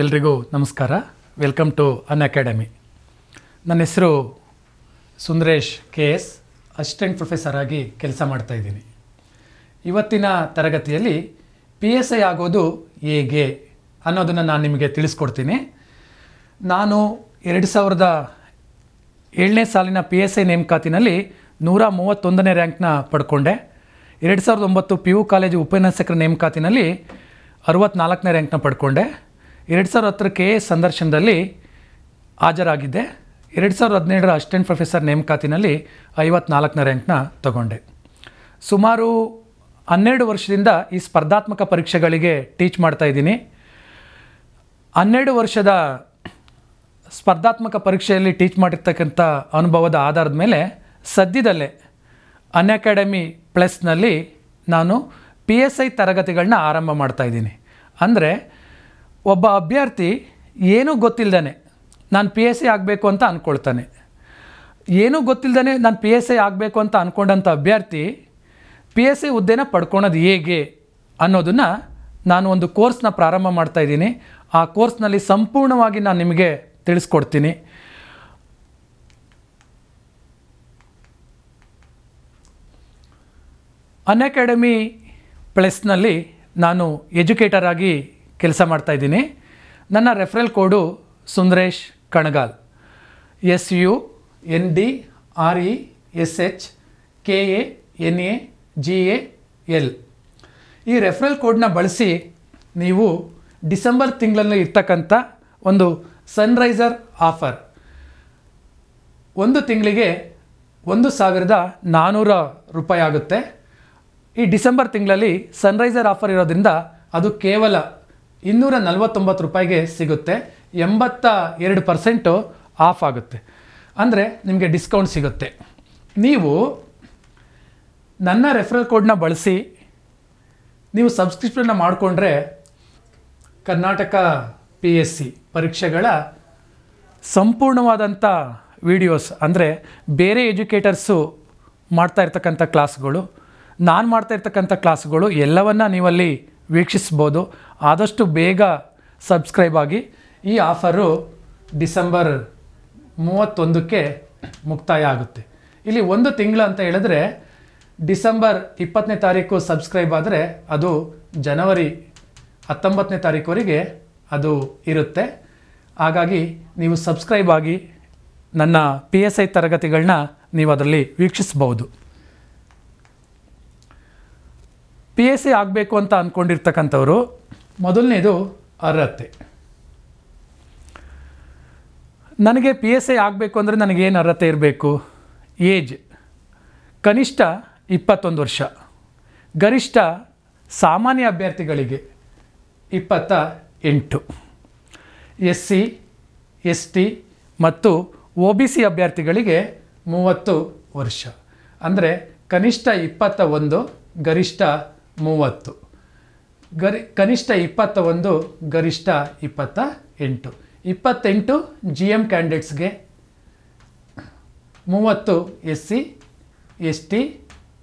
ಎಲ್ರಿಗೂ ನಮಸ್ಕಾರ welcome to an Unacademy ನನ್ನ ಹೆಸರು Sundaresh K S assistant professor ಆಗಿ ಕೆಲಸ ಮಾಡ್ತಾಯಿದ್ದೀನಿ ಇವತ್ತಿನ ತರಗತಿಯಲ್ಲಿ ಪಿ ಎಸ್ ಐ ಆಗೋದು ಹೇಗೆ ಅನ್ನೋದನ್ನು ನಾನು ನಿಮಗೆ ತಿಳಿಸ್ಕೊಡ್ತೀನಿ ನಾನು ಎರಡು ಸಾವಿರದ ಏಳನೇ ಸಾಲಿನ ಪಿ ಎಸ್ ಐ ನೇಮಕಾತಿನಲ್ಲಿ ನೂರ ಮೂವತ್ತೊಂದನೇ ರ್ಯಾಂಕ್ನ ಪಡ್ಕೊಂಡೆ ಎರಡು ಸಾವಿರದ ಒಂಬತ್ತು ಪಿ ಯು ಕಾಲೇಜು ಉಪನ್ಯಾಸಕರ ನೇಮಕಾತಿನಲ್ಲಿ ಅರವತ್ತ್ನಾಲ್ಕನೇ ರ್ಯಾಂಕ್ನ ಪಡ್ಕೊಂಡೆ ಎರಡು ಸಾವಿರದ ಹತ್ತರ ಕೆ ಎ ಸಂದರ್ಶನದಲ್ಲಿ ಹಾಜರಾಗಿದ್ದೆ ಎರಡು ಸಾವಿರದ ಹದಿನೇಳರ ಅಸ್ಟೆಂಟ್ ಪ್ರೊಫೆಸರ್ ನೇಮಕಾತಿನಲ್ಲಿ ಐವತ್ನಾಲ್ಕನೇ ರ್ಯಾಂಕ್ನ ತಗೊಂಡೆ ಸುಮಾರು ಹನ್ನೆರಡು ವರ್ಷದಿಂದ ಈ ಸ್ಪರ್ಧಾತ್ಮಕ ಪರೀಕ್ಷೆಗಳಿಗೆ ಟೀಚ್ ಮಾಡ್ತಾಯಿದ್ದೀನಿ ಹನ್ನೆರಡು ವರ್ಷದ ಸ್ಪರ್ಧಾತ್ಮಕ ಪರೀಕ್ಷೆಯಲ್ಲಿ ಟೀಚ್ ಮಾಡಿರ್ತಕ್ಕಂಥ ಅನುಭವದ ಆಧಾರದ ಮೇಲೆ ಸದ್ಯದಲ್ಲೇ ಅನ್ಅಕಾಡೆಮಿ ಪ್ಲಸ್ನಲ್ಲಿ ನಾನು ಪಿ ಎಸ್ ಐ ತರಗತಿಗಳನ್ನ ಆರಂಭ ಮಾಡ್ತಾಯಿದ್ದೀನಿ ಅಂದರೆ ಒಬ್ಬ ಅಭ್ಯರ್ಥಿ ಏನೂ ಗೊತ್ತಿಲ್ಲದೇ ನಾನು ಪಿ ಎಸ್ ಸಿ ಆಗಬೇಕು ಅಂತ ಅಂದ್ಕೊಳ್ತಾನೆ ಏನೂ ಗೊತ್ತಿಲ್ಲದೇ ನಾನು ಪಿ ಎಸ್ ಸಿ ಆಗಬೇಕು ಅಂತ ಅಂದ್ಕೊಂಡಂಥ ಅಭ್ಯರ್ಥಿ ಪಿ ಎಸ್ ಸಿ ಹುದ್ದೆನ ಪಡ್ಕೊಳೋದು ಹೇಗೆ ಅನ್ನೋದನ್ನು ನಾನು ಒಂದು ಕೋರ್ಸ್ನ ಪ್ರಾರಂಭ ಮಾಡ್ತಾಯಿದ್ದೀನಿ ಆ ಕೋರ್ಸ್ನಲ್ಲಿ ಸಂಪೂರ್ಣವಾಗಿ ನಾನು ನಿಮಗೆ ತಿಳಿಸ್ಕೊಡ್ತೀನಿ ಅನ್ಅಕಾಡೆಮಿ ಪ್ಲಸ್ನಲ್ಲಿ ನಾನು ಎಜುಕೇಟರ್ ಆಗಿ ಕೆಲಸ ಮಾಡ್ತಾಯಿದ್ದೀನಿ ನನ್ನ referral code Sundaresh Kanagal S U N D A R E S H K A N A G A L referral ಕೋಡ್ನ ಬಳಸಿ ನೀವು ಡಿಸೆಂಬರ್ ತಿಂಗಳಲ್ಲಿ ಇರ್ತಕ್ಕಂಥ ಒಂದು ಸನ್ರೈಸರ್ ಆಫರ್ ಒಂದು ತಿಂಗಳಿಗೆ ಒಂದು ಸಾವಿರದ ನಾನ್ನೂರ ರೂಪಾಯಿ ಆಗುತ್ತೆ ಈ ಡಿಸೆಂಬರ್ ತಿಂಗಳಲ್ಲಿ ಸನ್ರೈಸರ್ ಆಫರ್ ಇರೋದ್ರಿಂದ ಅದು ಕೇವಲ ಇನ್ನೂರ ನಲ್ವತ್ತೊಂಬತ್ತು ರೂಪಾಯಿಗೆ ಸಿಗುತ್ತೆ ಎಂಬತ್ತ ಎರಡು ಪರ್ಸೆಂಟು ಆಫ್ ಆಗುತ್ತೆ ಅಂದರೆ ನಿಮಗೆ ಡಿಸ್ಕೌಂಟ್ ಸಿಗುತ್ತೆ ನೀವು ನನ್ನ ರೆಫರಲ್ ಕೋಡನ್ನ ಬಳಸಿ ನೀವು ಸಬ್ಸ್ಕ್ರಿಪ್ಷನ್ನ ಮಾಡಿಕೊಂಡ್ರೆ ಕರ್ನಾಟಕ ಪಿ ಎಸ್ ಸಿ ಪರೀಕ್ಷೆಗಳ ಸಂಪೂರ್ಣವಾದಂಥ ವಿಡಿಯೋಸ್ ಅಂದರೆ ಬೇರೆ ಎಜುಕೇಟರ್ಸು ಮಾಡ್ತಾ ಇರ್ತಕ್ಕಂಥ ಕ್ಲಾಸ್ಗಳು ನಾನು ಮಾಡ್ತಾ ಇರ್ತಕ್ಕಂಥ ಕ್ಲಾಸ್ಗಳು ಎಲ್ಲವನ್ನು ನೀವಲ್ಲಿ ವೀಕ್ಷಿಸ್ಬೋದು ಆದಷ್ಟು ಬೇಗ ಸಬ್ಸ್ಕ್ರೈಬ್ ಆಗಿ ಈ ಆಫರು ಡಿಸೆಂಬರ್ ಮೂವತ್ತೊಂದಕ್ಕೆ ಮುಕ್ತಾಯ ಆಗುತ್ತೆ ಇಲ್ಲಿ ಒಂದು ತಿಂಗಳು ಅಂತ ಹೇಳಿದ್ರೆ ಡಿಸೆಂಬರ್ ಇಪ್ಪತ್ತನೇ ತಾರೀಕು ಸಬ್ಸ್ಕ್ರೈಬ್ ಆದರೆ ಅದು ಜನವರಿ ಹತ್ತೊಂಬತ್ತನೇ ತಾರೀಕುವರೆಗೆ ಅದು ಇರುತ್ತೆ ಹಾಗಾಗಿ ನೀವು ಸಬ್ಸ್ಕ್ರೈಬ್ ಆಗಿ ನನ್ನ ಪಿ ಎಸ್ ಐ ತರಗತಿಗಳನ್ನ ನೀವು ಅದರಲ್ಲಿ ವೀಕ್ಷಿಸಬಹುದು ಪಿ ಎಸ್ ಸಿ ಆಗಬೇಕು ಅಂತ ಅಂದ್ಕೊಂಡಿರ್ತಕ್ಕಂಥವ್ರು ಮೊದಲನೇದು ಅರ್ಹತೆ ನನಗೆ ಪಿ ಎಸ್ ಐ ಆಗಬೇಕು ಅಂದರೆ ನನಗೇನು ಅರ್ಹತೆ ಇರಬೇಕು ಏಜ್ ಕನಿಷ್ಠ ಇಪ್ಪತ್ತೊಂದು ವರ್ಷ ಗರಿಷ್ಠ ಸಾಮಾನ್ಯ ಅಭ್ಯರ್ಥಿಗಳಿಗೆ ಇಪ್ಪತ್ತ ಎಂಟು ಎಸ್ ಸಿ ಎಸ್ ಟಿ ಮತ್ತು ಒ ಬಿ ಸಿ ಅಭ್ಯರ್ಥಿಗಳಿಗೆ ಮೂವತ್ತು ವರ್ಷ ಅಂದರೆ ಕನಿಷ್ಠ ಇಪ್ಪತ್ತ ಒಂದು ಗರಿಷ್ಠ ಮೂವತ್ತು ಗರಿ ಕನಿಷ್ಠ ಇಪ್ಪತ್ತ ಒಂದು ಗರಿಷ್ಠ ಇಪ್ಪತ್ತ ಎಂಟು ಇಪ್ಪತ್ತೆಂಟು ಜಿ ಎಮ್ ಕ್ಯಾಂಡಿಡೇಟ್ಸ್ಗೆ ಮೂವತ್ತು ಎಸ್ ಸಿ ಎಸ್ ಟಿ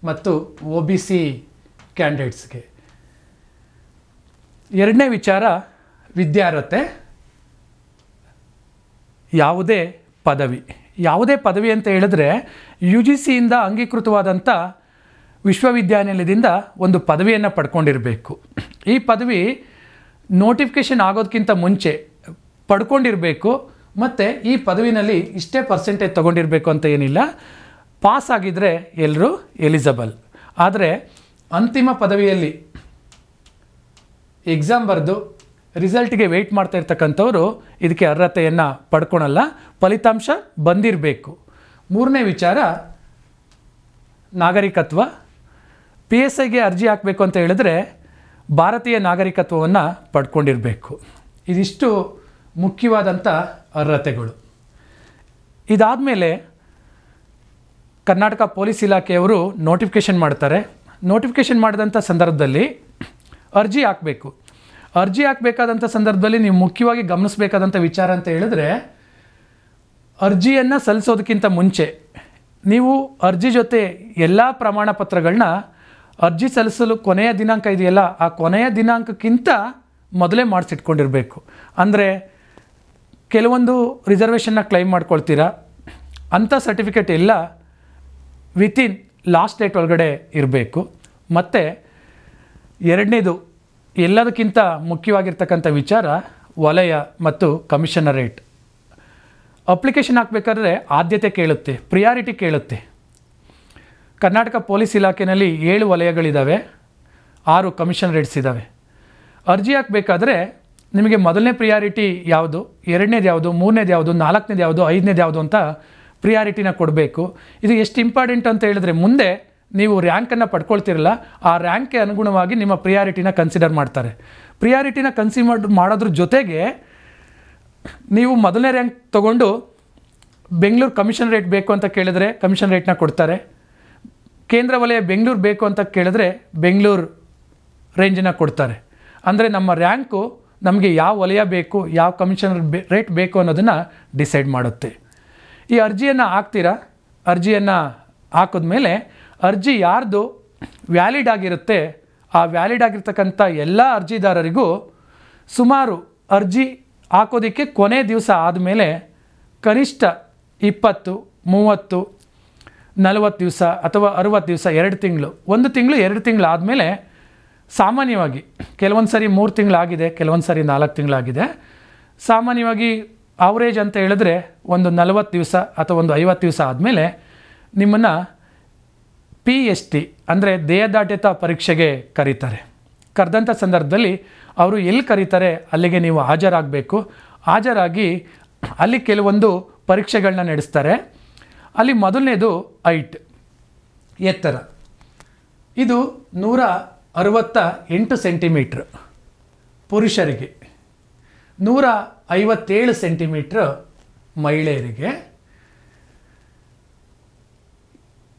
ಮತ್ತು ಒ ಬಿ ಸಿ ಕ್ಯಾಂಡಿಡೇಟ್ಸ್ಗೆ ಎರಡನೇ ವಿಚಾರ ವಿದ್ಯಾರ್ಹತೆ ಯಾವುದೇ ಪದವಿ ಯಾವುದೇ ಪದವಿ ಅಂತ ಹೇಳಿದ್ರೆ ಯು ಜಿ ಸಿಯಿಂದ ಅಂಗೀಕೃತವಾದಂಥ ವಿಶ್ವವಿದ್ಯಾನಿಲಯದಿಂದ ಒಂದು ಪದವಿಯನ್ನು ಪಡ್ಕೊಂಡಿರಬೇಕು ಈ ಪದವಿ ನೋಟಿಫಿಕೇಷನ್ ಆಗೋದಕ್ಕಿಂತ ಮುಂಚೆ ಪಡ್ಕೊಂಡಿರಬೇಕು ಮತ್ತು ಈ ಪದವಿನಲ್ಲಿ ಇಷ್ಟೇ ಪರ್ಸೆಂಟೇಜ್ ತೊಗೊಂಡಿರಬೇಕು ಅಂತ ಏನಿಲ್ಲ ಪಾಸ್ ಆಗಿದ್ದರೆ ಎಲ್ಲರೂ ಎಲಿಜಬಲ್ ಆದರೆ ಅಂತಿಮ ಪದವಿಯಲ್ಲಿ ಎಕ್ಸಾಮ್ ಬರೆದು ರಿಸಲ್ಟ್ಗೆ ವೆಯ್ಟ್ ಮಾಡ್ತಾ ಇರ್ತಕ್ಕಂಥವ್ರು ಇದಕ್ಕೆ ಅರ್ಹತೆಯನ್ನು ಪಡ್ಕೊಳಲ್ಲ ಫಲಿತಾಂಶ ಬಂದಿರಬೇಕು ಮೂರನೇ ವಿಚಾರ ನಾಗರಿಕತ್ವ ಪಿ ಎಸ್ ಐಗೆ ಅರ್ಜಿ ಹಾಕಬೇಕು ಅಂತ ಹೇಳಿದ್ರೆ ಭಾರತೀಯ ನಾಗರಿಕತ್ವವನ್ನು ಪಡ್ಕೊಂಡಿರಬೇಕು ಇದಿಷ್ಟು ಮುಖ್ಯವಾದಂಥ ಅರ್ಹತೆಗಳು ಇದಾದಮೇಲೆ ಕರ್ನಾಟಕ ಪೊಲೀಸ್ ಇಲಾಖೆಯವರು ನೋಟಿಫಿಕೇಷನ್ ಮಾಡ್ತಾರೆ ನೋಟಿಫಿಕೇಷನ್ ಮಾಡಿದಂಥ ಸಂದರ್ಭದಲ್ಲಿ ಅರ್ಜಿ ಹಾಕಬೇಕು ಅರ್ಜಿ ಹಾಕಬೇಕಾದಂಥ ಸಂದರ್ಭದಲ್ಲಿ ನೀವು ಮುಖ್ಯವಾಗಿ ಗಮನಿಸಬೇಕಾದಂಥ ವಿಚಾರ ಅಂತ ಹೇಳಿದ್ರೆ ಅರ್ಜಿಯನ್ನು ಸಲ್ಲಿಸೋದಕ್ಕಿಂತ ಮುಂಚೆ ನೀವು ಅರ್ಜಿ ಜೊತೆ ಎಲ್ಲ ಪ್ರಮಾಣ ಪತ್ರಗಳನ್ನ ಅರ್ಜಿ ಸಲ್ಲಿಸಲು ಕೊನೆಯ ದಿನಾಂಕ ಇದೆಯಲ್ಲ ಆ ಕೊನೆಯ ದಿನಾಂಕಕ್ಕಿಂತ ಮೊದಲೇ ಮಾಡಿಸಿಟ್ಕೊಂಡಿರಬೇಕು ಅಂದರೆ ಕೆಲವೊಂದು ರಿಸರ್ವೇಷನ್ನ ಕ್ಲೈಮ್ ಮಾಡ್ಕೊಳ್ತೀರಾ ಅಂಥ ಸರ್ಟಿಫಿಕೇಟ್ ಎಲ್ಲ ವಿತಿನ್ ಲಾಸ್ಟ್ ಡೇಟ್ ಒಳಗಡೆ ಇರಬೇಕು ಮತ್ತು ಎರಡನೇದು ಎಲ್ಲದಕ್ಕಿಂತ ಮುಖ್ಯವಾಗಿರ್ತಕ್ಕಂಥ ವಿಚಾರ ವಲಯ ಮತ್ತು ಕಮಿಷನರೇಟ್ ಅಪ್ಲಿಕೇಶನ್ ಹಾಕಬೇಕಾದ್ರೆ ಆದ್ಯತೆ ಕೇಳುತ್ತೆ ಪ್ರಿಯಾರಿಟಿ ಕೇಳುತ್ತೆ ಕರ್ನಾಟಕ ಪೊಲೀಸ್ ಇಲಾಖೆಯಲ್ಲಿ ಏಳು ವಲಯಗಳಿದ್ದಾವೆ ಆರು ಕಮಿಷನರೇಟ್ಸ್ ಇದ್ದಾವೆ ಅರ್ಜಿ ಹಾಕಬೇಕಾದ್ರೆ ನಿಮಗೆ ಮೊದಲನೇ ಪ್ರಿಯಾರಿಟಿ ಯಾವುದು ಎರಡನೇದು ಯಾವುದು ಮೂರನೇದು ಯಾವುದು ನಾಲ್ಕನೇದು ಯಾವುದು ಐದನೇದು ಯಾವುದು ಅಂತ ಪ್ರಿಯಾರಿಟಿನ ಕೊಡಬೇಕು ಇದು ಎಷ್ಟು ಇಂಪಾರ್ಟೆಂಟ್ ಅಂತ ಹೇಳಿದ್ರೆ ಮುಂದೆ ನೀವು ರ್ಯಾಂಕನ್ನು ಪಡ್ಕೊಳ್ತಿರಲ್ಲ ಆ ರ್ಯಾಂಕ್ಗೆ ಅನುಗುಣವಾಗಿ ನಿಮ್ಮ ಪ್ರಿಯಾರಿಟಿನ ಕನ್ಸಿಡರ್ ಮಾಡ್ತಾರೆ ಪ್ರಿಯಾರಿಟಿನ ಕನ್ಸಿಮರ್ ಮಾಡೋದ್ರ ಜೊತೆಗೆ ನೀವು ಮೊದಲನೇ ರ್ಯಾಂಕ್ ತೊಗೊಂಡು ಬೆಂಗಳೂರು ಕಮಿಷನ್ ರೇಟ್ ಬೇಕು ಅಂತ ಕೇಳಿದರೆ ಕಮಿಷನ್ ರೇಟ್ನ ಕೊಡ್ತಾರೆ ಕೇಂದ್ರ ವಲಯ ಬೆಂಗಳೂರು ಬೇಕು ಅಂತ ಕೇಳಿದ್ರೆ ಬೆಂಗಳೂರು ರೇಂಜನ್ನು ಕೊಡ್ತಾರೆ ಅಂದರೆ ನಮ್ಮ ರ್ಯಾಂಕು ನಮಗೆ ಯಾವ ವಲಯ ಬೇಕು ಯಾವ ಕಮಿಷನರ್ ರೇಟ್ ಬೇಕು ಅನ್ನೋದನ್ನು ಡಿಸೈಡ್ ಮಾಡುತ್ತೆ ಈ ಅರ್ಜಿಯನ್ನು ಹಾಕ್ತೀರಾ ಅರ್ಜಿಯನ್ನು ಹಾಕಿದ್ಮೇಲೆ ಅರ್ಜಿ ಯಾರ್ದು ವ್ಯಾಲಿಡ್ ಆಗಿರುತ್ತೆ ಆ ವ್ಯಾಲಿಡ್ ಆಗಿರ್ತಕ್ಕಂಥ ಎಲ್ಲ ಅರ್ಜಿದಾರರಿಗೂ ಸುಮಾರು ಅರ್ಜಿ ಹಾಕೋದಕ್ಕೆ ಕೊನೆ ದಿವಸ ಆದಮೇಲೆ ಕನಿಷ್ಠ ಇಪ್ಪತ್ತು ಮೂವತ್ತು ನಲವತ್ತು ದಿವಸ ಅಥವಾ ಅರುವತ್ತು ದಿವಸ ಎರಡು ತಿಂಗಳು ಒಂದು ತಿಂಗಳು ಎರಡು ತಿಂಗಳು ಆದಮೇಲೆ ಸಾಮಾನ್ಯವಾಗಿ ಕೆಲವೊಂದು ಸರಿ ಮೂರು ತಿಂಗಳಾಗಿದೆ ಕೆಲವೊಂದು ಸರಿ ನಾಲ್ಕು ತಿಂಗಳಾಗಿದೆ ಸಾಮಾನ್ಯವಾಗಿ ಅವರೇಜ್ ಅಂತ ಹೇಳಿದ್ರೆ ಒಂದು ನಲವತ್ತು ದಿವಸ ಅಥವಾ ಒಂದು ಐವತ್ತು ದಿವಸ ಆದಮೇಲೆ ನಿಮ್ಮನ್ನು ಪಿ ಎಸ್ ಟಿ ಅಂದರೆ ದೇಹದಾಟ್ಯತ ಪರೀಕ್ಷೆಗೆ ಕರೀತಾರೆ ಕರೆದಂಥ ಸಂದರ್ಭದಲ್ಲಿ ಅವರು ಎಲ್ಲಿ ಕರೀತಾರೆ ಅಲ್ಲಿಗೆ ನೀವು ಹಾಜರಾಗಬೇಕು ಹಾಜರಾಗಿ ಅಲ್ಲಿ ಕೆಲವೊಂದು ಪರೀಕ್ಷೆಗಳನ್ನ ನಡೆಸ್ತಾರೆ ಅಲ್ಲಿ ಮೊದಲನೇದು ಐಟ್ ಎತ್ತರ ಇದು ನೂರ ಅರುವತ್ತ ಎಂಟು ಸೆಂಟಿಮೀಟ್ರ್ ಪುರುಷರಿಗೆ ನೂರ ಐವತ್ತೇಳು ಸೆಂಟಿಮೀಟ್ರ್ ಮಹಿಳೆಯರಿಗೆ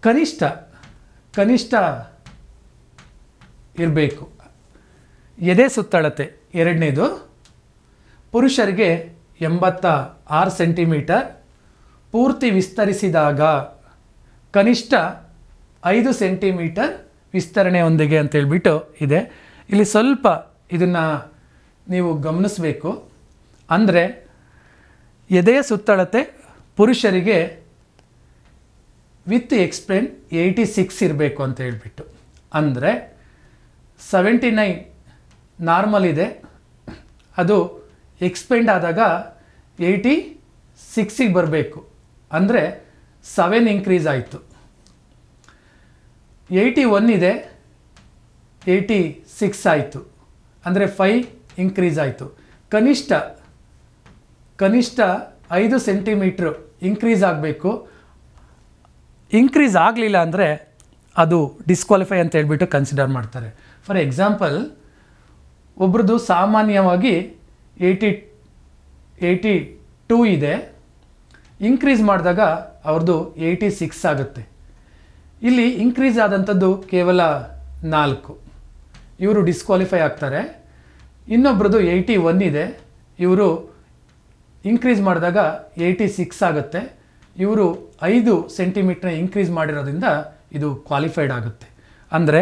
ಕನಿಷ್ಠ ಕನಿಷ್ಠ ಇರಬೇಕು ಎದೆ ಸುತ್ತಳತೆ ಎರಡನೇದು ಪುರುಷರಿಗೆ ಎಂಬತ್ತ ಆರು ಸೆಂಟಿಮೀಟರ್ ಪೂರ್ತಿ ವಿಸ್ತರಿಸಿದಾಗ ಕನಿಷ್ಠ ಐದು ಸೆಂಟಿಮೀಟರ್ ವಿಸ್ತರಣೆಯೊಂದಿಗೆ ಅಂತೇಳ್ಬಿಟ್ಟು ಇದೆ ಇಲ್ಲಿ ಸ್ವಲ್ಪ ಇದನ್ನು ನೀವು ಗಮನಿಸಬೇಕು ಅಂದರೆ ಎದೆಯ ಸುತ್ತಳತೆ ಪುರುಷರಿಗೆ ವಿತ್ ಎಕ್ಸ್ಪ್ಲೇನ್ ಏಯ್ಟಿ ಸಿಕ್ಸ್ ಇರಬೇಕು ಅಂತ ಹೇಳಿಬಿಟ್ಟು ಅಂದರೆ ಸೆವೆಂಟಿ ನೈನ್ ನಾರ್ಮಲ್ ಇದೆ ಅದು ಎಕ್ಸ್ಪೆಂಡ್ ಆದಾಗ ಏಯ್ಟಿ ಸಿಕ್ಸಿಗೆ ಬರಬೇಕು ಅಂದರೆ ಸವೆನ್ ಇನ್ಕ್ರೀಸ್ ಆಯಿತು ಏಯ್ಟಿ ಒನ್ ಇದೆ ಏಯ್ಟಿ ಸಿಕ್ಸ್ ಆಯಿತು ಅಂದರೆ ಫೈ ಇನ್ಕ್ರೀಸ್ ಆಯಿತು ಕನಿಷ್ಠ ಕನಿಷ್ಠ ಐದು ಸೆಂಟಿಮೀಟ್ರ್ ಇನ್ಕ್ರೀಸ್ ಆಗಬೇಕು ಇನ್ಕ್ರೀಸ್ ಆಗಲಿಲ್ಲ ಅಂದರೆ ಅದು ಡಿಸ್ಕ್ವಾಲಿಫೈ ಅಂತ ಹೇಳ್ಬಿಟ್ಟು ಕನ್ಸಿಡರ್ ಮಾಡ್ತಾರೆ ಫಾರ್ ಎಕ್ಸಾಂಪಲ್ ಒಬ್ರದ್ದು ಸಾಮಾನ್ಯವಾಗಿ ಏಯ್ಟಿ ಏಯ್ಟಿ ಟೂ ಇದೆ ಇನ್ಕ್ರೀಸ್ ಮಾಡಿದಾಗ ಅವ್ರದ್ದು ಏಯ್ಟಿ ಸಿಕ್ಸ್ ಆಗುತ್ತೆ ಇಲ್ಲಿ ಇನ್ಕ್ರೀಸ್ ಆದಂಥದ್ದು ಕೇವಲ ನಾಲ್ಕು ಇವರು ಡಿಸ್ಕ್ವಾಲಿಫೈ ಆಗ್ತಾರೆ ಇನ್ನೊಬ್ರದ್ದು ಏಯ್ಟಿ ಒನ್ ಇದೆ ಇವರು ಇನ್ಕ್ರೀಸ್ ಮಾಡಿದಾಗ ಏಯ್ಟಿ ಸಿಕ್ಸ್ ಆಗುತ್ತೆ ಇವರು ಐದು ಸೆಂಟಿಮೀಟ್ರನ್ನ ಇನ್ಕ್ರೀಸ್ ಮಾಡಿರೋದ್ರಿಂದ ಇದು ಕ್ವಾಲಿಫೈಡ್ ಆಗುತ್ತೆ ಅಂದರೆ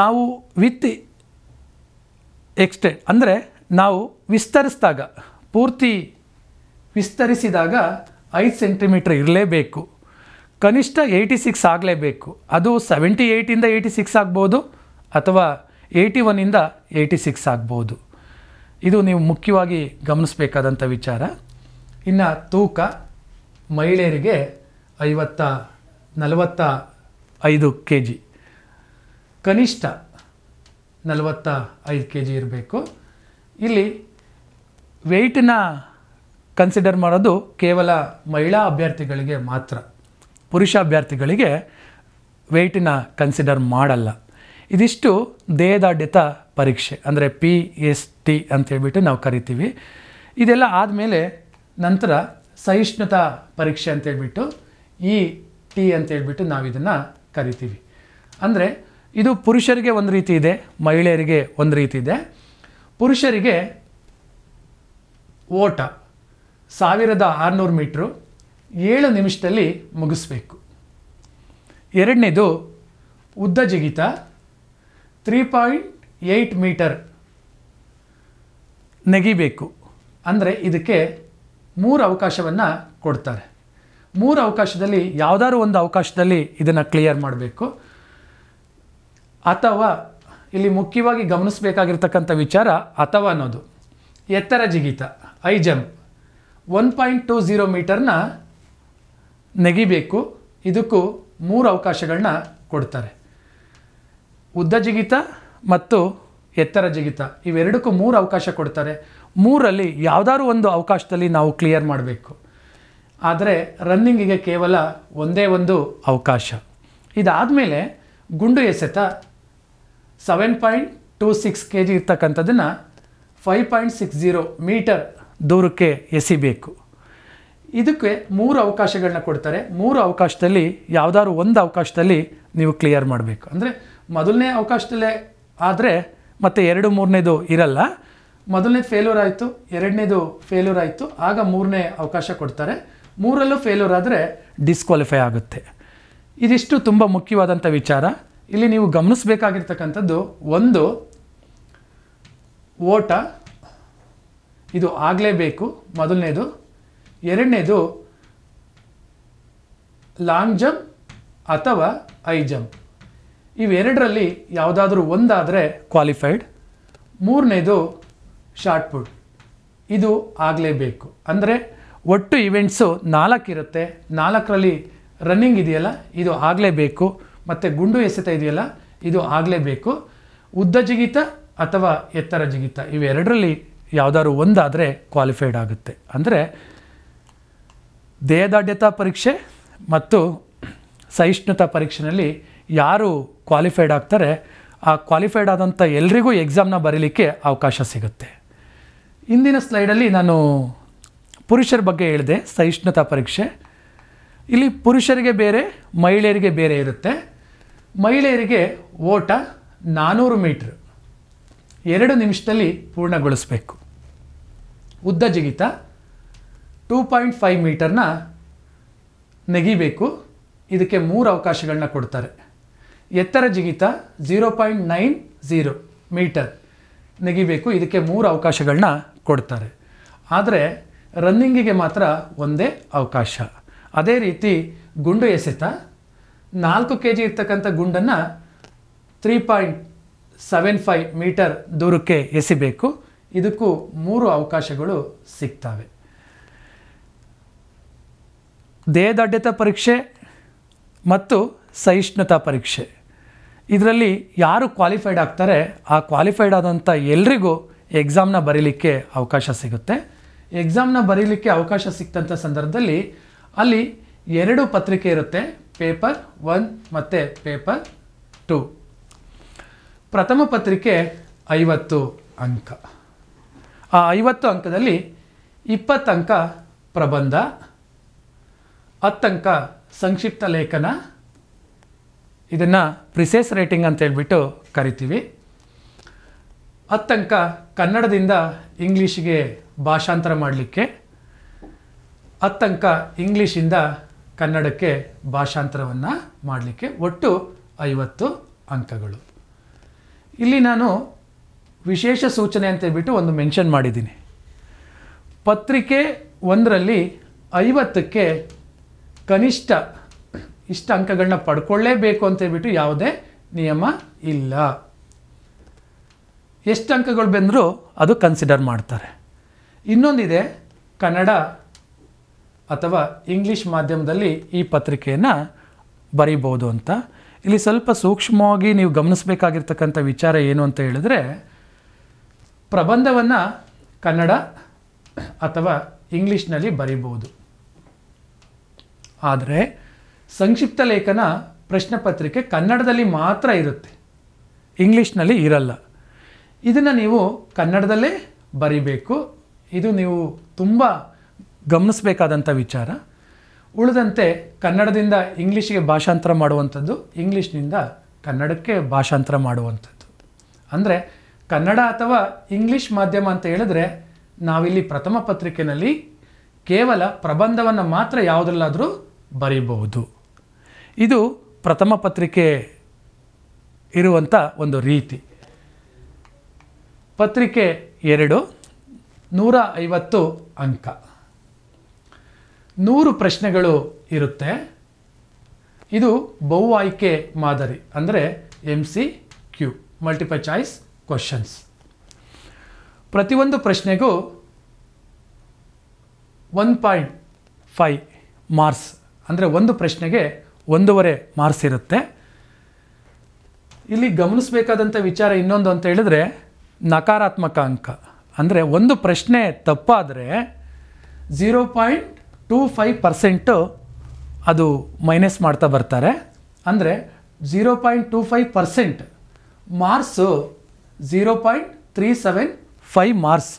ನಾವು ವಿತ್ ಎಕ್ಸ್ಟೆಂಡ್ ಅಂದರೆ ನಾವು ವಿಸ್ತರಿಸಿದಾಗ ಪೂರ್ತಿ ವಿಸ್ತರಿಸಿದಾಗ ಐದು ಸೆಂಟಿಮೀಟ್ರ್ ಇರಲೇಬೇಕು ಕನಿಷ್ಠ ಏಯ್ಟಿ ಸಿಕ್ಸ್ ಆಗಲೇಬೇಕು ಅದು ಸೆವೆಂಟಿ ಏಯ್ಟಿಂದ ಏಯ್ಟಿ ಸಿಕ್ಸ್ ಆಗ್ಬೋದು ಅಥವಾ ಏಯ್ಟಿ ಒನ್ನಿಂದ ಏಯ್ಟಿ ಸಿಕ್ಸ್ ಆಗ್ಬೋದು ಇದು ನೀವು ಮುಖ್ಯವಾಗಿ ಗಮನಿಸಬೇಕಾದಂಥ ವಿಚಾರ ಇನ್ನು ತೂಕ ಮಹಿಳೆಯರಿಗೆ ಐವತ್ತ ನಲವತ್ತ ಐದು ಕೆ ಜಿ ಕನಿಷ್ಠ ನಲವತ್ತ ಐದು ಕೆ ಜಿ ಇರಬೇಕು ಇಲ್ಲಿ ವೆಯ್ಟನ್ನ ಕನ್ಸಿಡರ್ ಮಾಡೋದು ಕೇವಲ ಮಹಿಳಾ ಅಭ್ಯರ್ಥಿಗಳಿಗೆ ಮಾತ್ರ ಪುರುಷ ಅಭ್ಯರ್ಥಿಗಳಿಗೆ ವೆಯ್ಟಿನ ಕನ್ಸಿಡರ್ ಮಾಡಲ್ಲ ಇದಿಷ್ಟು ದೇಹದಾಢ್ಯತ ಪರೀಕ್ಷೆ ಅಂದರೆ ಪಿ ಎಸ್ ಟಿ ಅಂತೇಳ್ಬಿಟ್ಟು ನಾವು ಕರಿತೀವಿ ಇದೆಲ್ಲ ಆದಮೇಲೆ ನಂತರ ಸಹಿಷ್ಣುತಾ ಪರೀಕ್ಷೆ ಅಂತೇಳ್ಬಿಟ್ಟು ಇ e ಟಿ ಅಂತೇಳ್ಬಿಟ್ಟು ನಾವು ಇದನ್ನು ಕರಿತೀವಿ ಅಂದರೆ ಇದು ಪುರುಷರಿಗೆ ಒಂದು ರೀತಿ ಇದೆ ಮಹಿಳೆಯರಿಗೆ ಒಂದು ರೀತಿ ಇದೆ ಪುರುಷರಿಗೆ ಓಟ ಸಾವಿರದ ಆರುನೂರು ಮೀಟ್ರು ಏಳು ನಿಮಿಷದಲ್ಲಿ ಮುಗಿಸ್ಬೇಕು ಎರಡನೇದು ಉದ್ದ ಜಿಗಿತ ತ್ರೀ ಪಾಯಿಂಟ್ ಏಯ್ಟ್ ಮೀಟರ್ ನೆಗಿಬೇಕು ಅಂದರೆ ಇದಕ್ಕೆ ಮೂರು ಅವಕಾಶವನ್ನು ಕೊಡ್ತಾರೆ ಮೂರು ಅವಕಾಶದಲ್ಲಿ ಯಾವುದಾದ್ರು ಒಂದು ಅವಕಾಶದಲ್ಲಿ ಇದನ್ನು ಕ್ಲಿಯರ್ ಮಾಡಬೇಕು ಅಥವಾ ಇಲ್ಲಿ ಮುಖ್ಯವಾಗಿ ಗಮನಿಸಬೇಕಾಗಿರ್ತಕ್ಕಂಥ ವಿಚಾರ ಅಥವಾ ಅನ್ನೋದು ಎತ್ತರ ಜಿಗಿತ high jump one point two zero ಮೀಟರ್ನ ನೆಗಿಬೇಕು ಇದಕ್ಕೂ ಮೂರು ಅವಕಾಶಗಳನ್ನ ಕೊಡ್ತಾರೆ ಉದ್ದ ಜಿಗಿತ ಮತ್ತು ಎತ್ತರ ಜಿಗಿತ ಇವೆರಡಕ್ಕೂ ಮೂರು ಅವಕಾಶ ಕೊಡ್ತಾರೆ ಮೂರಲ್ಲಿ ಯಾವುದಾದ್ರು ಒಂದು ಅವಕಾಶದಲ್ಲಿ ನಾವು ಕ್ಲಿಯರ್ ಮಾಡಬೇಕು ಆದರೆ ರನ್ನಿಂಗಿಗೆ ಕೇವಲ ಒಂದೇ ಒಂದು ಅವಕಾಶ ಇದಾದಮೇಲೆ ಗುಂಡು ಎಸೆತ seven point two six K G ಇರ್ತಕ್ಕಂಥದ್ದನ್ನು five point six zero metre ದೂರಕ್ಕೆ ಎಸಿಬೇಕು ಇದಕ್ಕೆ ಮೂರು ಅವಕಾಶಗಳನ್ನ ಕೊಡ್ತಾರೆ ಮೂರು ಅವಕಾಶದಲ್ಲಿ ಯಾವುದಾದ್ರು ಒಂದು ಅವಕಾಶದಲ್ಲಿ ನೀವು ಕ್ಲಿಯರ್ ಮಾಡಬೇಕು ಅಂದರೆ ಮೊದಲನೇ ಅವಕಾಶದಲ್ಲೇ ಆದರೆ ಮತ್ತೆ ಎರಡು ಮೂರನೇದು ಇರಲ್ಲ ಮೊದಲನೇ ಫೇಲ್ಯೂರ್ ಆಯಿತು ಎರಡನೇದು ಫೇಲ್ಯೂರ್ ಆಯಿತು ಆಗ ಮೂರನೇ ಅವಕಾಶ ಕೊಡ್ತಾರೆ ಮೂರಲ್ಲೂ ಫೇಲ್ಯೂರ್ ಆದರೆ ಡಿಸ್ಕ್ವಾಲಿಫೈ ಆಗುತ್ತೆ ಇದಿಷ್ಟು ತುಂಬ ಮುಖ್ಯವಾದಂಥ ವಿಚಾರ ಇಲ್ಲಿ ನೀವು ಗಮನಿಸಬೇಕಾಗಿರ್ತಕ್ಕಂಥದ್ದು ಒಂದು ಓಟ ಇದು ಆಗಲೇಬೇಕು ಮೊದಲನೇದು ಎರಡನೇದು ಲಾಂಗ್ ಜಂಪ್ ಅಥವಾ ಐ ಜಂಪ್ ಇವೆರಡರಲ್ಲಿ ಯಾವುದಾದ್ರೂ ಒಂದಾದರೆ ಕ್ವಾಲಿಫೈಡ್ ಮೂರನೇದು ಶಾರ್ಟ್ ಪುಟ್ ಇದು ಆಗಲೇಬೇಕು ಅಂದರೆ ಒಟ್ಟು ಇವೆಂಟ್ಸು ನಾಲ್ಕು ಇರುತ್ತೆ ನಾಲ್ಕರಲ್ಲಿ ರನ್ನಿಂಗ್ ಇದೆಯಲ್ಲ ಇದು ಆಗಲೇಬೇಕು ಮತ್ತು ಗುಂಡು ಎಸೆತ ಇದೆಯಲ್ಲ ಇದು ಆಗಲೇಬೇಕು ಉದ್ದ ಜಿಗಿತ ಅಥವಾ ಎತ್ತರ ಜಿಗಿತ ಇವೆರಡರಲ್ಲಿ ಯಾವುದಾದ್ರು ಒಂದಾದರೆ ಕ್ವಾಲಿಫೈಡ್ ಆಗುತ್ತೆ ಅಂದರೆ ದೇಹದಾಢ್ಯತಾ ಪರೀಕ್ಷೆ ಮತ್ತು ಸಹಿಷ್ಣುತಾ ಪರೀಕ್ಷೆಯಲ್ಲಿ ಯಾರು ಕ್ವಾಲಿಫೈಡ್ ಆಗ್ತಾರೆ ಆ ಕ್ವಾಲಿಫೈಡ್ ಆದಂಥ ಎಲ್ರಿಗೂ ಎಕ್ಸಾಮ್ನ ಬರೀಲಿಕ್ಕೆ ಅವಕಾಶ ಸಿಗುತ್ತೆ ಇಂದಿನ ಸ್ಲೈಡಲ್ಲಿ ನಾನು ಪುರುಷರ ಬಗ್ಗೆ ಹೇಳಿದೆ ಸಹಿಷ್ಣುತಾ ಪರೀಕ್ಷೆ ಇಲ್ಲಿ ಪುರುಷರಿಗೆ ಬೇರೆ ಮಹಿಳೆಯರಿಗೆ ಬೇರೆ ಇರುತ್ತೆ ಮಹಿಳೆಯರಿಗೆ ಓಟ ನಾನ್ನೂರು ಮೀಟ್ರ್ ಎರಡು ನಿಮಿಷದಲ್ಲಿ ಪೂರ್ಣಗೊಳಿಸಬೇಕು ಉದ್ದ ಜಿಗಿತ ಟೂ ಪಾಯಿಂಟ್ ಫೈವ್ ಮೀಟರ್ನ ನೆಗಿಬೇಕು ಇದಕ್ಕೆ ಮೂರು ಅವಕಾಶಗಳನ್ನ ಕೊಡ್ತಾರೆ ಎತ್ತರ ಜಿಗಿತ zero point nine zero metre ನೆಗಿಬೇಕು ಇದಕ್ಕೆ ಮೂರು ಅವಕಾಶಗಳನ್ನ ಕೊಡ್ತಾರೆ ಆದರೆ ರನ್ನಿಂಗಿಗೆ ಮಾತ್ರ ಒಂದೇ ಅವಕಾಶ ಅದೇ ರೀತಿ ಗುಂಡು ಎಸೆತ ನಾಲ್ಕು ಕೆ ಜಿ ಇರ್ತಕ್ಕಂಥ ಗುಂಡನ್ನು three point seven five metre ದೂರಕ್ಕೆ ಎಸಿಬೇಕು ಇದಕ್ಕೂ ಮೂರು ಅವಕಾಶಗಳು ಸಿಗ್ತವೆ ದೇಹದಾಢ್ಯತಾ ಪರೀಕ್ಷೆ ಮತ್ತು ಸಹಿಷ್ಣುತಾ ಪರೀಕ್ಷೆ ಇದರಲ್ಲಿ ಯಾರು ಕ್ವಾಲಿಫೈಡ್ ಆಗ್ತಾರೆ ಆ ಕ್ವಾಲಿಫೈಡ್ ಆದಂಥ ಎಲ್ರಿಗೂ ಎಕ್ಸಾಮ್ನ ಬರೀಲಿಕ್ಕೆ ಅವಕಾಶ ಸಿಗುತ್ತೆ ಎಕ್ಸಾಮ್ನ ಬರೀಲಿಕ್ಕೆ ಅವಕಾಶ ಸಿಕ್ತಂಥ ಸಂದರ್ಭದಲ್ಲಿ ಅಲ್ಲಿ ಎರಡು ಪತ್ರಿಕೆ ಇರುತ್ತೆ ಪೇಪರ್ ಒನ್ ಮತ್ತು ಪೇಪರ್ ಟು ಪ್ರಥಮ ಪತ್ರಿಕೆ ಐವತ್ತು ಅಂಕ ಆ ಐವತ್ತು ಅಂಕದಲ್ಲಿ ಇಪ್ಪತ್ತಂಕ ಪ್ರಬಂಧ ಹತ್ತಂಕ ಸಂಕ್ಷಿಪ್ತ ಲೇಖನ ಇದನ್ನು ಪ್ರಿಸೆಸ್ ರೇಟಿಂಗ್ ಅಂತ ಹೇಳ್ಬಿಟ್ಟು ಕರಿತೀವಿ ಹತ್ತಂಕ ಕನ್ನಡದಿಂದ ಇಂಗ್ಲೀಷಿಗೆ ಭಾಷಾಂತರ ಮಾಡಲಿಕ್ಕೆ ಹತ್ತಂಕ ಇಂಗ್ಲೀಷಿಂದ ಕನ್ನಡಕ್ಕೆ ಭಾಷಾಂತರವನ್ನು ಮಾಡಲಿಕ್ಕೆ ಒಟ್ಟು ಐವತ್ತು ಅಂಕಗಳು ಇಲ್ಲಿ ನಾನು ವಿಶೇಷ ಸೂಚನೆ ಅಂತೇಳ್ಬಿಟ್ಟು ಒಂದು ಮೆನ್ಷನ್ ಮಾಡಿದ್ದೀನಿ ಪತ್ರಿಕೆ ಒಂದರಲ್ಲಿ ಐವತ್ತಕ್ಕೆ ಕನಿಷ್ಠ ಇಷ್ಟು ಅಂಕಗಳನ್ನ ಪಡ್ಕೊಳ್ಳೇಬೇಕು ಅಂತೇಳ್ಬಿಟ್ಟು ಯಾವುದೇ ನಿಯಮ ಇಲ್ಲ ಎಷ್ಟು ಅಂಕಗಳು ಬಂದರೂ ಅದು ಕನ್ಸಿಡರ್ ಮಾಡ್ತಾರೆ ಇನ್ನೊಂದಿದೆ ಕನ್ನಡ ಅಥವಾ ಇಂಗ್ಲೀಷ್ ಮಾಧ್ಯಮದಲ್ಲಿ ಈ ಪತ್ರಿಕೆಯನ್ನು ಬರೀಬೋದು ಅಂತ ಇಲ್ಲಿ ಸ್ವಲ್ಪ ಸೂಕ್ಷ್ಮವಾಗಿ ನೀವು ಗಮನಿಸಬೇಕಾಗಿರ್ತಕ್ಕಂಥ ವಿಚಾರ ಏನು ಅಂತ ಹೇಳಿದ್ರೆ ಪ್ರಬಂಧವನ್ನು ಕನ್ನಡ ಅಥವಾ ಇಂಗ್ಲೀಷ್ನಲ್ಲಿ ಬರೀಬೋದು ಆದರೆ ಸಂಕ್ಷಿಪ್ತ ಲೇಖನ ಪ್ರಶ್ನೆ ಪತ್ರಿಕೆ ಕನ್ನಡದಲ್ಲಿ ಮಾತ್ರ ಇರುತ್ತೆ ಇಂಗ್ಲೀಷ್ನಲ್ಲಿ ಇರಲ್ಲ ಇದನ್ನು ನೀವು ಕನ್ನಡದಲ್ಲೇ ಬರಿಬೇಕು ಇದು ನೀವು ತುಂಬ ಗಮನಿಸಬೇಕಾದಂಥ ವಿಚಾರ ಉಳಿದಂತೆ ಕನ್ನಡದಿಂದ ಇಂಗ್ಲೀಷಿಗೆ ಭಾಷಾಂತರ ಮಾಡುವಂಥದ್ದು ಇಂಗ್ಲೀಷ್ನಿಂದ ಕನ್ನಡಕ್ಕೆ ಭಾಷಾಂತರ ಮಾಡುವಂಥದ್ದು ಅಂದರೆ ಕನ್ನಡ ಅಥವಾ ಇಂಗ್ಲೀಷ್ ಮಾಧ್ಯಮ ಅಂತ ಹೇಳಿದ್ರೆ ನಾವಿಲ್ಲಿ ಪ್ರಥಮ ಪತ್ರಿಕೆಯಲ್ಲಿ ಕೇವಲ ಪ್ರಬಂಧವನ್ನು ಮಾತ್ರ ಯಾವುದರಲ್ಲಾದರೂ ಬರೀಬಹುದು ಇದು ಪ್ರಥಮ ಪತ್ರಿಕೆ ಇರುವಂಥ ಒಂದು ರೀತಿ ಪತ್ರಿಕೆ ಎರಡು ನೂರ ಐವತ್ತು ಅಂಕ ನೂರು ಪ್ರಶ್ನೆಗಳು ಇರುತ್ತೆ ಇದು ಬಹು ಆಯ್ಕೆ ಮಾದರಿ ಅಂದರೆ M C Q multiple choice questions ಪ್ರತಿಯೊಂದು ಪ್ರಶ್ನೆಗೂ ಒನ್ ಪಾಯಿಂಟ್ ಫೈ ಮಾರ್ಕ್ಸ್ ಅಂದರೆ ಒಂದು ಪ್ರಶ್ನೆಗೆ ಒಂದೂವರೆ ಮಾರ್ಕ್ಸ್ ಇರುತ್ತೆ ಇಲ್ಲಿ ಗಮನಿಸಬೇಕಾದಂಥ ವಿಚಾರ ಇನ್ನೊಂದು ಅಂತ ಹೇಳಿದರೆ ನಕಾರಾತ್ಮಕ ಅಂಕ ಅಂದರೆ ಒಂದು ಪ್ರಶ್ನೆ ತಪ್ಪಾದರೆ zero point two five percent ಅದು ಮೈನಸ್ ಮಾಡ್ತಾ ಬರ್ತಾರೆ ಅಂದರೆ zero point two five percent marks zero point three seven five marks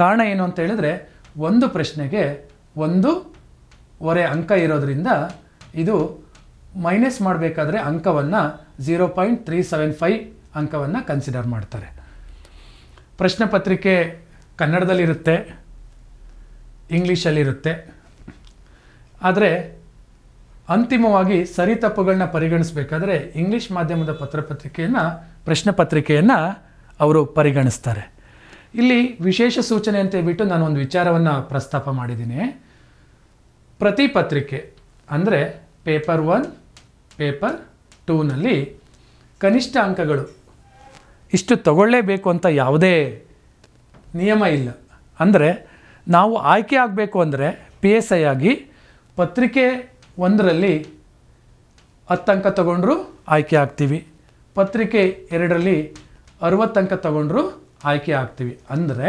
ಕಾರಣ ಏನು ಅಂತ ಹೇಳಿದ್ರೆ ಒಂದು ಪ್ರಶ್ನೆಗೆ ಒಂದು ಅಂಕ ಇರೋದರಿಂದ ಇದು ಮೈನಸ್ ಮಾಡಬೇಕಾದ್ರೆ ಅಂಕವನ್ನು zero point three seven five ಅಂಕವನ್ನು ಕನ್ಸಿಡರ್ ಮಾಡ್ತಾರೆ ಪ್ರಶ್ನೆ ಪತ್ರಿಕೆ ಕನ್ನಡದಲ್ಲಿರುತ್ತೆ ಇಂಗ್ಲೀಷಲ್ಲಿರುತ್ತೆ ಆದರೆ ಅಂತಿಮವಾಗಿ ಸರಿ ತಪ್ಪುಗಳನ್ನ ಪರಿಗಣಿಸಬೇಕಾದ್ರೆ ಇಂಗ್ಲೀಷ್ ಮಾಧ್ಯಮದ ಪತ್ರಪತ್ರಿಕೆಯನ್ನು ಪ್ರಶ್ನೆ ಪತ್ರಿಕೆಯನ್ನು ಅವರು ಪರಿಗಣಿಸ್ತಾರೆ ಇಲ್ಲಿ ವಿಶೇಷ ಸೂಚನೆ ಅಂತ ಹೇಳ್ಬಿಟ್ಟು ನಾನು ಒಂದು ವಿಚಾರವನ್ನು ಪ್ರಸ್ತಾಪ ಮಾಡಿದ್ದೀನಿ ಪ್ರತಿ ಪತ್ರಿಕೆ ಅಂದರೆ ಪೇಪರ್ ಒನ್ ಪೇಪರ್ ಟೂನಲ್ಲಿ ಕನಿಷ್ಠ ಅಂಕಗಳು ಇಷ್ಟು ತಗೊಳ್ಳೇಬೇಕು ಅಂತ ಯಾವುದೇ ನಿಯಮ ಇಲ್ಲ ಅಂದರೆ ನಾವು ಆಯ್ಕೆ ಆಗಬೇಕು ಅಂದರೆ ಪಿ ಎಸ್ ಐ ಆಗಿ ಪತ್ರಿಕೆ ಒಂದರಲ್ಲಿ ಹತ್ತು ಅಂಕ ತಗೊಂಡ್ರು ಆಯ್ಕೆ ಆಗ್ತೀವಿ ಪತ್ರಿಕೆ ಎರಡರಲ್ಲಿ ಅರವತ್ತು ಅಂಕ ತಗೊಂಡ್ರು ಆಯ್ಕೆ ಆಗ್ತೀವಿ ಅಂದರೆ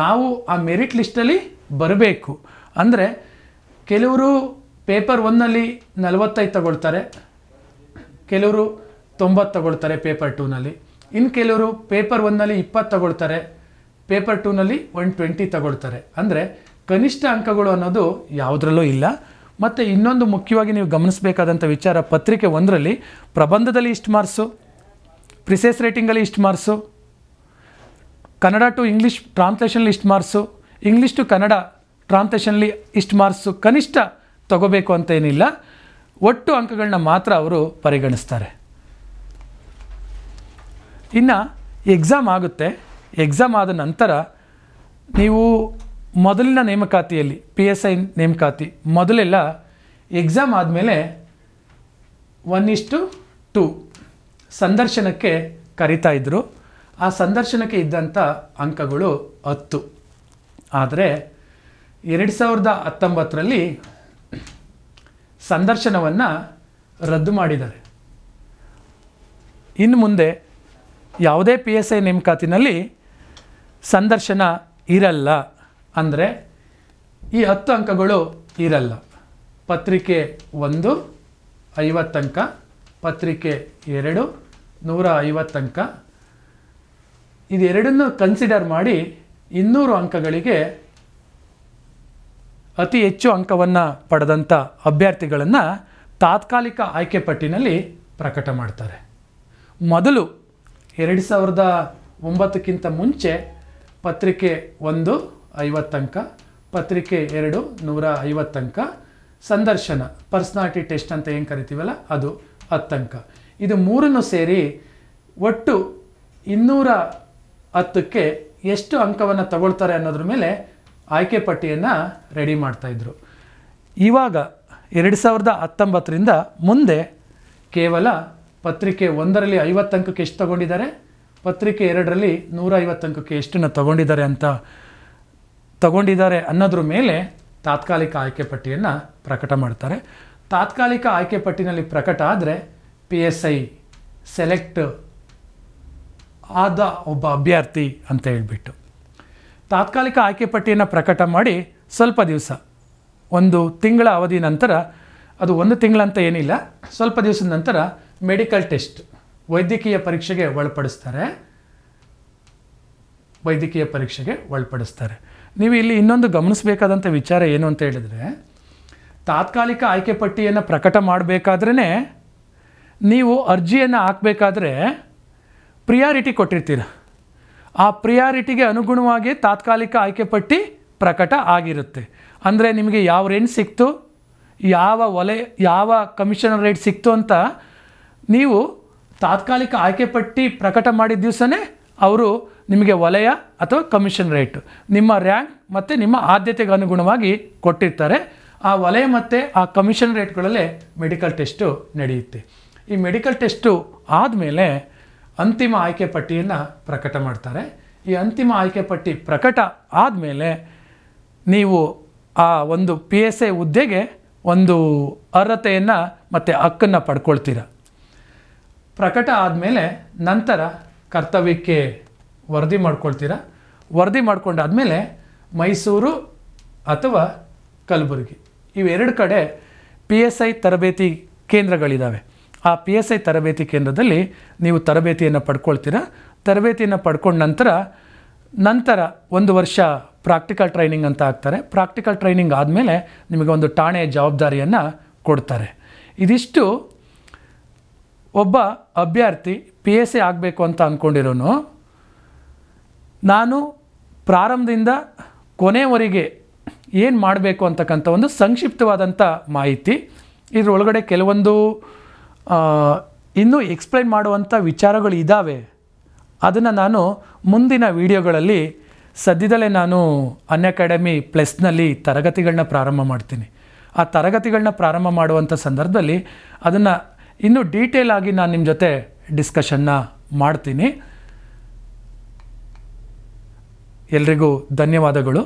ನಾವು ಆ ಮೆರಿಟ್ ಲಿಸ್ಟಲ್ಲಿ ಬರಬೇಕು ಅಂದರೆ ಕೆಲವರು ಪೇಪರ್ ಒನ್ನಲ್ಲಿ ನಲವತ್ತೈದು ತಗೊಳ್ತಾರೆ ಕೆಲವರು ತೊಂಬತ್ತು ತಗೊಳ್ತಾರೆ ಪೇಪರ್ ಟೂನಲ್ಲಿ ಇನ್ನು ಕೆಲವರು ಪೇಪರ್ ಒನ್ನಲ್ಲಿ ಇಪ್ಪತ್ತು ತಗೊಳ್ತಾರೆ ಪೇಪರ್ ಟೂನಲ್ಲಿ ಒನ್ ಟ್ವೆಂಟಿ ತಗೊಳ್ತಾರೆ ಅಂದರೆ ಕನಿಷ್ಠ ಅಂಕಗಳು ಅನ್ನೋದು ಯಾವುದರಲ್ಲೂ ಇಲ್ಲ ಮತ್ತು ಇನ್ನೊಂದು ಮುಖ್ಯವಾಗಿ ನೀವು ಗಮನಿಸಬೇಕಾದಂಥ ವಿಚಾರ ಪತ್ರಿಕೆ ಒಂದರಲ್ಲಿ ಪ್ರಬಂಧದಲ್ಲಿ ಇಷ್ಟು ಮಾರ್ಕ್ಸು ಪ್ರಿಸೆಸ್ ರೇಟಿಂಗಲ್ಲಿ ಇಷ್ಟು ಮಾರ್ಕ್ಸು ಕನ್ನಡ ಟು ಇಂಗ್ಲೀಷ್ ಟ್ರಾನ್ಸ್ಲೇಷನ್ಲಿ ಇಷ್ಟು ಮಾರ್ಕ್ಸು ಇಂಗ್ಲೀಷ್ ಟು ಕನ್ನಡ ಟ್ರಾನ್ಸ್ಲೇಷನ್ಲಿ ಇಷ್ಟು ಮಾರ್ಕ್ಸು ಕನಿಷ್ಠ ತಗೋಬೇಕು ಅಂತ ಏನಿಲ್ಲ ಒಟ್ಟು ಅಂಕಗಳನ್ನ ಮಾತ್ರ ಅವರು ಪರಿಗಣಿಸ್ತಾರೆ ಇನ್ನು ಎಕ್ಸಾಮ್ ಆಗುತ್ತೆ ಎಕ್ಸಾಮ್ ಆದ ನಂತರ ನೀವು ಮೊದಲಿನ ನೇಮಕಾತಿಯಲ್ಲಿ ಪಿ ಎಸ್ ಐ ನೇಮಕಾತಿ ಮೊದಲೆಲ್ಲ ಎಕ್ಸಾಮ್ ಆದಮೇಲೆ ಒನ್ ಇಷ್ಟು ಟು ಸಂದರ್ಶನಕ್ಕೆ ಕರಿತಾ ಇದ್ದರು ಆ ಸಂದರ್ಶನಕ್ಕೆ ಇದ್ದಂಥ ಅಂಕಗಳು ಹತ್ತು ಆದರೆ ಎರಡು ಸಾವಿರದ ಹತ್ತೊಂಬತ್ತರಲ್ಲಿ ಸಂದರ್ಶನವನ್ನು ರದ್ದು ಮಾಡಿದ್ದಾರೆ ಇನ್ನು ಮುಂದೆ ಯಾವುದೇ ಪಿ ಎಸ್ ಐ ನೇಮಕಾತಿನಲ್ಲಿ ಸಂದರ್ಶನ ಇರಲ್ಲ ಅಂದರೆ ಈ ಹತ್ತು ಅಂಕಗಳು ಇರಲ್ಲ ಪತ್ರಿಕೆ ಒಂದು ಐವತ್ತಂಕ ಪತ್ರಿಕೆ ಎರಡು ನೂರ ಐವತ್ತಂಕ ಇದೆರಡನ್ನು ಕನ್ಸಿಡರ್ ಮಾಡಿ ಇನ್ನೂರು ಅಂಕಗಳಿಗೆ ಅತಿ ಹೆಚ್ಚು ಅಂಕವನ್ನು ಪಡೆದಂಥ ಅಭ್ಯರ್ಥಿಗಳನ್ನು ತಾತ್ಕಾಲಿಕ ಆಯ್ಕೆ ಪಟ್ಟಿನಲ್ಲಿ ಪ್ರಕಟ ಮಾಡ್ತಾರೆ ಮೊದಲು ಎರಡು ಸಾವಿರದ ಒಂಬತ್ತಕ್ಕಿಂತ ಮುಂಚೆ ಪತ್ರಿಕೆ ಒಂದು ಐವತ್ತಂಕ ಪತ್ರಿಕೆ ಎರಡು ನೂರ ಐವತ್ತಂಕ ಸಂದರ್ಶನ ಪರ್ಸ್ನಾಲಿಟಿ ಟೆಸ್ಟ್ ಅಂತ ಏನು ಕರಿತೀವಲ್ಲ ಅದು ಹತ್ತಂಕ ಇದು ಮೂರನ್ನು ಸೇರಿ ಒಟ್ಟು ಇನ್ನೂರ ಹತ್ತಕ್ಕೆ ಎಷ್ಟು ಅಂಕವನ್ನು ತಗೊಳ್ತಾರೆ ಅನ್ನೋದ್ರ ಮೇಲೆ ಆಯ್ಕೆ ಪಟ್ಟಿಯನ್ನು ರೆಡಿ ಮಾಡ್ತಾಯಿದ್ರು ಇವಾಗ ಎರಡು ಸಾವಿರದ ಹತ್ತೊಂಬತ್ತರಿಂದ ಮುಂದೆ ಕೇವಲ ಪತ್ರಿಕೆ ಒಂದರಲ್ಲಿ ಐವತ್ತಂಕಕ್ಕೆ ಎಷ್ಟು ತಗೊಂಡಿದ್ದಾರೆ ಪತ್ರಿಕೆ ಎರಡರಲ್ಲಿ ನೂರ ಐವತ್ತಂಕಕ್ಕೆ ಎಷ್ಟನ್ನು ತಗೊಂಡಿದ್ದಾರೆ ಅಂತ ತಗೊಂಡಿದ್ದಾರೆ ಅನ್ನೋದ್ರ ಮೇಲೆ ತಾತ್ಕಾಲಿಕ ಆಯ್ಕೆ ಪಟ್ಟಿಯನ್ನು ಪ್ರಕಟ ಮಾಡ್ತಾರೆ ತಾತ್ಕಾಲಿಕ ಆಯ್ಕೆ ಪಟ್ಟಿನಲ್ಲಿ ಪ್ರಕಟ ಆದರೆ ಪಿ ಎಸ್ ಐ ಸೆಲೆಕ್ಟ್ ಆದ ಒಬ್ಬ ಅಭ್ಯರ್ಥಿ ಅಂತ ಹೇಳಿಬಿಟ್ಟು ತಾತ್ಕಾಲಿಕ ಆಯ್ಕೆ ಪಟ್ಟಿಯನ್ನು ಪ್ರಕಟ ಮಾಡಿ ಸ್ವಲ್ಪ ದಿವಸ ಒಂದು ತಿಂಗಳ ಅವಧಿ ನಂತರ ಅದು ಒಂದು ತಿಂಗಳಂತ ಏನಿಲ್ಲ ಸ್ವಲ್ಪ ದಿವಸದ ನಂತರ ಮೆಡಿಕಲ್ ಟೆಸ್ಟ್ ವೈದ್ಯಕೀಯ ಪರೀಕ್ಷೆಗೆ ಒಳಪಡಿಸ್ತಾರೆ ವೈದ್ಯಕೀಯ ಪರೀಕ್ಷೆಗೆ ಒಳಪಡಿಸ್ತಾರೆ ನೀವು ಇಲ್ಲಿ ಇನ್ನೊಂದು ಗಮನಿಸಬೇಕಾದಂಥ ವಿಚಾರ ಏನು ಅಂತ ಹೇಳಿದರೆ ತಾತ್ಕಾಲಿಕ ಆಯ್ಕೆ ಪಟ್ಟಿಯನ್ನು ಪ್ರಕಟ ಮಾಡಬೇಕಾದ್ರೇ ನೀವು ಅರ್ಜಿಯನ್ನು ಹಾಕಬೇಕಾದ್ರೆ ಪ್ರಿಯಾರಿಟಿ ಕೊಟ್ಟಿರ್ತೀರ ಆ ಪ್ರಿಯಾರಿಟಿಗೆ ಅನುಗುಣವಾಗಿ ತಾತ್ಕಾಲಿಕ ಆಯ್ಕೆ ಪಟ್ಟಿ ಪ್ರಕಟ ಆಗಿರುತ್ತೆ ಅಂದರೆ ನಿಮಗೆ ಯಾವ ರೇಟ್ ಸಿಕ್ತು ಯಾವ ವಲಯ ಯಾವ ಕಮಿಷನರ್ ರೇಟ್ ಸಿಕ್ತು ಅಂತ ನೀವು ತಾತ್ಕಾಲಿಕ ಆಯ್ಕೆ ಪಟ್ಟಿ ಪ್ರಕಟ ಮಾಡಿದ ದಿವಸನೇ ಅವರು ನಿಮಗೆ ವಲಯ ಅಥವಾ ಕಮಿಷನ್ ರೇಟ್ ನಿಮ್ಮ ರ್ಯಾಂಕ್ ಮತ್ತು ನಿಮ್ಮ ಆದ್ಯತೆಗೆ ಅನುಗುಣವಾಗಿ ಕೊಟ್ಟಿರ್ತಾರೆ ಆ ವಲಯ ಮತ್ತು ಆ ಕಮಿಷನ್ ರೇಟ್ಗಳಲ್ಲೇ ಮೆಡಿಕಲ್ ಟೆಸ್ಟು ನಡೆಯುತ್ತೆ ಈ ಮೆಡಿಕಲ್ ಟೆಸ್ಟು ಆದಮೇಲೆ ಅಂತಿಮ ಆಯ್ಕೆ ಪಟ್ಟಿಯನ್ನು ಪ್ರಕಟ ಮಾಡ್ತಾರೆ ಈ ಅಂತಿಮ ಆಯ್ಕೆ ಪಟ್ಟಿ ಪ್ರಕಟ ಆದಮೇಲೆ ನೀವು ಆ ಒಂದು ಪಿ ಎಸ್ ಎ ಹುದ್ದೆಗೆ ಒಂದು ಅರ್ಹತೆಯನ್ನು ಮತ್ತು ಹಕ್ಕನ್ನು ಪಡ್ಕೊಳ್ತೀರ ಪ್ರಕಟ ಆದಮೇಲೆ ನಂತರ ಕರ್ತವ್ಯಕ್ಕೆ ವರದಿ ಮಾಡ್ಕೊಳ್ತೀರಾ ವರದಿ ಮಾಡ್ಕೊಂಡಾದಮೇಲೆ ಮೈಸೂರು ಅಥವಾ ಕಲಬುರಗಿ ಇವೆರಡು ಕಡೆ ಪಿ ಎಸ್ ಐ ತರಬೇತಿ ಕೇಂದ್ರಗಳಿದ್ದಾವೆ ಆ ಪಿ ಎಸ್ ಐ ತರಬೇತಿ ಕೇಂದ್ರದಲ್ಲಿ ನೀವು ತರಬೇತಿಯನ್ನು ಪಡ್ಕೊಳ್ತೀರಾ ತರಬೇತಿಯನ್ನು ಪಡ್ಕೊಂಡ ನಂತರ ನಂತರ ಒಂದು ವರ್ಷ ಪ್ರಾಕ್ಟಿಕಲ್ ಟ್ರೈನಿಂಗ್ ಅಂತ ಆಗ್ತಾರೆ ಪ್ರಾಕ್ಟಿಕಲ್ ಟ್ರೈನಿಂಗ್ ಆದಮೇಲೆ ನಿಮಗೆ ಒಂದು ಠಾಣೆ ಜವಾಬ್ದಾರಿಯನ್ನು ಕೊಡ್ತಾರೆ ಇದಿಷ್ಟು ಒಬ್ಬ ಅಭ್ಯರ್ಥಿ ಪಿ ಎಸ್ ಸಿ ಆಗಬೇಕು ಅಂತ ಅಂದ್ಕೊಂಡಿರೋನು ನಾನು ಪ್ರಾರಂಭದಿಂದ ಕೊನೆವರೆಗೆ ಏನು ಮಾಡಬೇಕು ಅಂತಕ್ಕಂಥ ಒಂದು ಸಂಕ್ಷಿಪ್ತವಾದಂಥ ಮಾಹಿತಿ ಇದರೊಳಗಡೆ ಕೆಲವೊಂದು ಇನ್ನೂ ಎಕ್ಸ್ಪ್ಲೈನ್ ಮಾಡುವಂಥ ವಿಚಾರಗಳು ಇದ್ದಾವೆ ಅದನ್ನು ನಾನು ಮುಂದಿನ ವಿಡಿಯೋಗಳಲ್ಲಿ ಸದ್ಯದಲ್ಲೇ ನಾನು ಅನ್ ಪ್ಲಸ್ನಲ್ಲಿ ತರಗತಿಗಳನ್ನ ಪ್ರಾರಂಭ ಮಾಡ್ತೀನಿ ಆ ತರಗತಿಗಳನ್ನ ಪ್ರಾರಂಭ ಮಾಡುವಂಥ ಸಂದರ್ಭದಲ್ಲಿ ಅದನ್ನು ಇನ್ನು ಡೀಟೇಲ್ ಆಗಿ ನಾನು ನಿಮ್ಮ ಜೊತೆ ಡಿಸ್ಕಷನ್ನ ಮಾಡ್ತೀನಿ ಎಲ್ರಿಗೂ ಧನ್ಯವಾದಗಳು